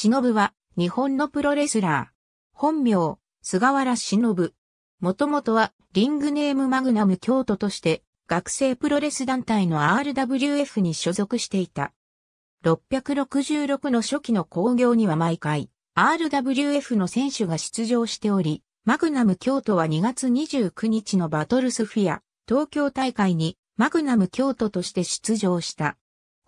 忍は、日本のプロレスラー。本名、菅原忍。もともとは、リングネームマグナム京都として、学生プロレス団体の RWF に所属していた。666の初期の興行には毎回、RWF の選手が出場しており、マグナム京都は2月29日のバトルスフィア、東京大会に、マグナム京都として出場した。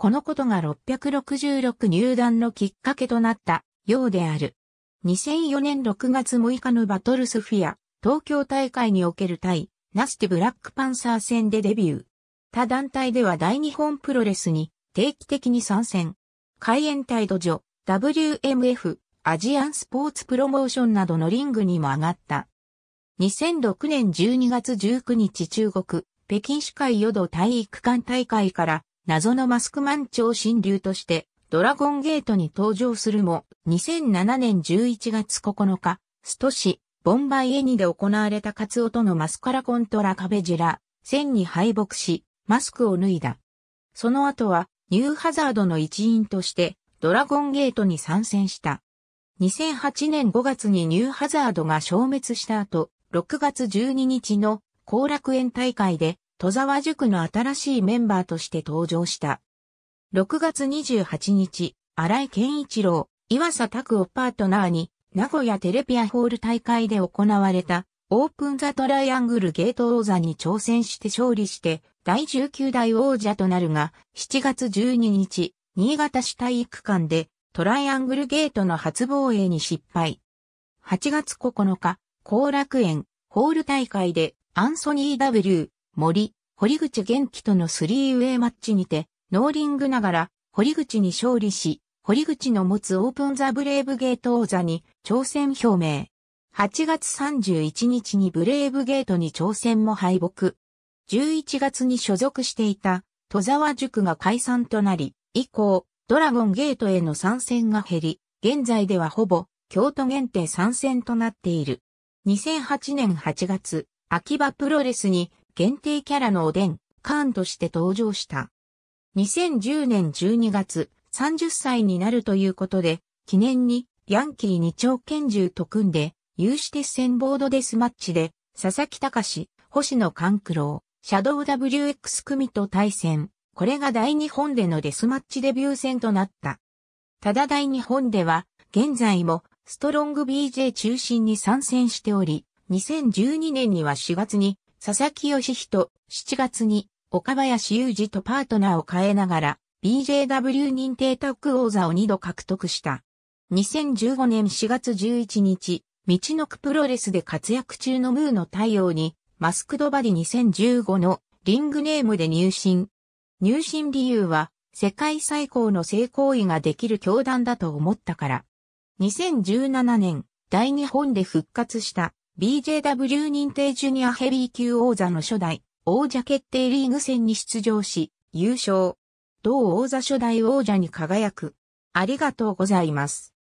このことが666入団のきっかけとなったようである。2004年6月6日のバトルスフィア、東京大会における対、ナスティブラックパンサー戦でデビュー。他団体では大日本プロレスに定期的に参戦。開演態度上、WMF、アジアンスポーツプロモーションなどのリングにも上がった。2006年12月19日中国、北京市会与道体育館大会から謎のマスクマン超新流として、ドラゴンゲートに登場するも、2007年11月9日、スト市、ボンバイエニで行われたカツオとのマスカラコントラカベジラ、戦に敗北し、マスクを脱いだ。その後は、ニューハザードの一員として、ドラゴンゲートに参戦した。2008年5月にニューハザードが消滅した後、6月12日の後楽園大会で戸沢塾の新しいメンバーとして登場した。6月28日、荒井健一郎、岩佐拓をパートナーに、名古屋テレビアホール大会で行われた、オープンザトライアングルゲート王座に挑戦して勝利して、第19代王者となるが、7月12日、新潟市体育館で、トライアングルゲートの初防衛に失敗。8月9日、後楽園、ホール大会で、アンソニー・ W・ 森、堀口元気とのスリーウェイマッチにて、ノーリングながら、堀口に勝利し、堀口の持つオープンザブレイブゲート王座に挑戦表明。8月31日にブレイブゲートに挑戦も敗北。11月に所属していた戸沢塾が解散となり、以降、ドラゴンゲートへの参戦が減り、現在ではほぼ京都限定参戦となっている。2008年8月、秋葉プロレスに限定キャラのおでん、カーンとして登場した。2010年12月、30歳になるということで、記念に、ヤンキー二丁拳銃と組んで、有刺鉄線ボードデスマッチで、佐々木隆、星野勘九郎、シャドウ WX 組と対戦。これが大日本でのデスマッチデビュー戦となった。ただ大日本では、現在も、ストロング BJ 中心に参戦しており、2012年には4月に佐々木義人、7月に、岡林雄二とパートナーを変えながら、BJW 認定タッグ王座を2度獲得した。2015年4月11日、道のくプロレスで活躍中のムーの太陽に、マスクドバディ2015のリングネームで入信。入信理由は、世界最高の性行為ができる教団だと思ったから。2017年、大日本で復活した BJW 認定ジュニアヘビー級王座の初代王者決定リーグ戦に出場し、優勝。同王座初代王者に輝く。ありがとうございます。